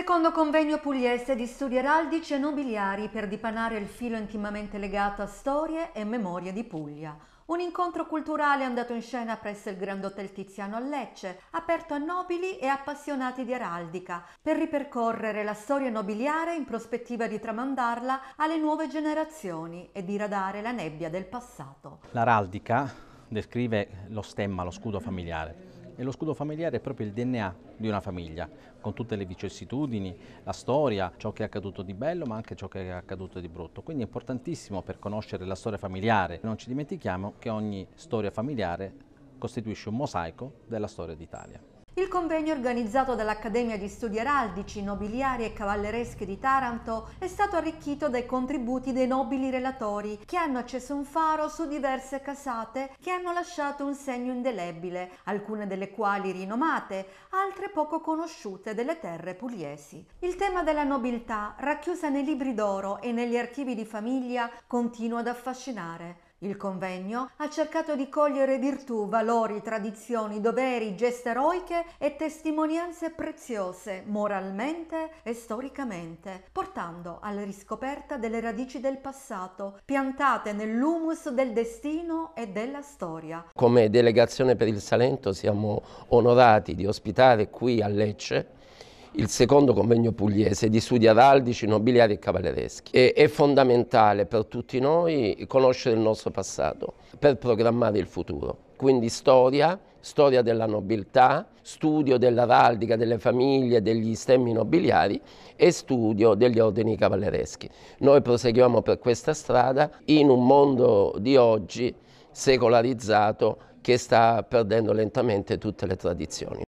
Secondo convegno pugliese di studi araldici e nobiliari per dipanare il filo intimamente legato a storie e memorie di Puglia. Un incontro culturale andato in scena presso il Grand Hotel Tiziano a Lecce, aperto a nobili e appassionati di araldica, per ripercorrere la storia nobiliare in prospettiva di tramandarla alle nuove generazioni e diradare la nebbia del passato. L'araldica descrive lo stemma, lo scudo familiare e lo scudo familiare è proprio il DNA di una famiglia, con tutte le vicissitudini, la storia, ciò che è accaduto di bello ma anche ciò che è accaduto di brutto. Quindi è importantissimo per conoscere la storia familiare. Non ci dimentichiamo che ogni storia familiare costituisce un mosaico della storia d'Italia. Il convegno organizzato dall'Accademia di Studi Araldici, Nobiliari e Cavalleresche di Taranto è stato arricchito dai contributi dei nobili relatori che hanno acceso un faro su diverse casate che hanno lasciato un segno indelebile, alcune delle quali rinomate, altre poco conosciute delle terre pugliesi. Il tema della nobiltà, racchiusa nei libri d'oro e negli archivi di famiglia, continua ad affascinare. Il convegno ha cercato di cogliere virtù, valori, tradizioni, doveri, geste eroiche e testimonianze preziose moralmente e storicamente, portando alla riscoperta delle radici del passato, piantate nell'humus del destino e della storia. Come delegazione per il Salento siamo onorati di ospitare qui a Lecce il secondo convegno pugliese di studi araldici, nobiliari e cavallereschi. E, è fondamentale per tutti noi conoscere il nostro passato per programmare il futuro. Quindi storia, storia della nobiltà, studio dell'araldica, delle famiglie, degli stemmi nobiliari e studio degli ordini cavallereschi. Noi proseguiamo per questa strada in un mondo di oggi secolarizzato che sta perdendo lentamente tutte le tradizioni.